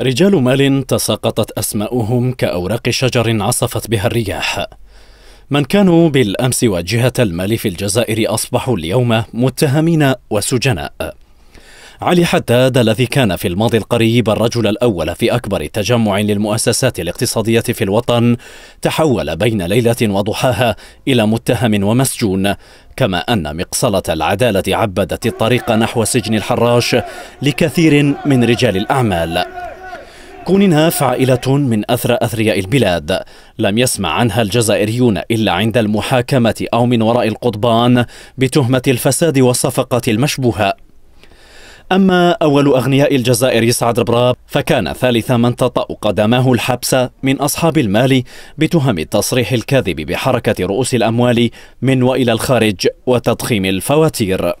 رجال مال تساقطت أسماؤهم كأوراق شجر عصفت بها الرياح من كانوا بالأمس واجهة المال في الجزائر أصبحوا اليوم متهمين وسجناء علي حداد الذي كان في الماضي القريب الرجل الأول في أكبر تجمع للمؤسسات الاقتصادية في الوطن تحول بين ليلة وضحاها إلى متهم ومسجون كما أن مقصلة العدالة عبدت الطريق نحو سجن الحراش لكثير من رجال الأعمال كونينهاف عائلة من أثرى أثرياء البلاد لم يسمع عنها الجزائريون إلا عند المحاكمة أو من وراء القضبان بتهمة الفساد والصفقة المشبوهة أما أول أغنياء الجزائر سعد ربراب فكان ثالث من تطأ قدماه الحبس من أصحاب المال بتهم التصريح الكاذب بحركة رؤوس الأموال من وإلى الخارج وتضخيم الفواتير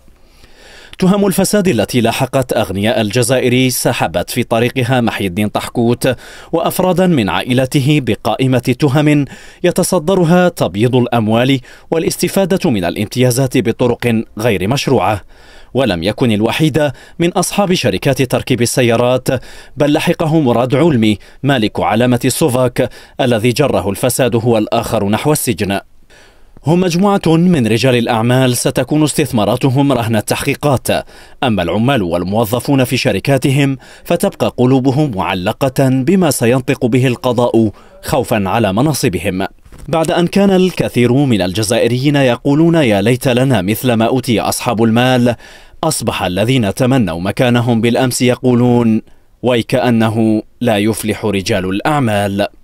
تهم الفساد التي لاحقت أغنياء الجزائر سحبت في طريقها محي الدين طحكوت وأفرادا من عائلته بقائمة تهم يتصدرها تبييض الأموال والاستفادة من الامتيازات بطرق غير مشروعة ولم يكن الوحيد من أصحاب شركات تركيب السيارات بل لحقه مراد علمي مالك علامة السوفاك الذي جره الفساد هو الآخر نحو السجن هم مجموعة من رجال الأعمال ستكون استثماراتهم رهن التحقيقات أما العمال والموظفون في شركاتهم فتبقى قلوبهم معلقة بما سينطق به القضاء خوفا على مناصبهم بعد أن كان الكثير من الجزائريين يقولون يا ليت لنا مثل ما أوتي أصحاب المال أصبح الذين تمنوا مكانهم بالأمس يقولون ويكأنه لا يفلح رجال الأعمال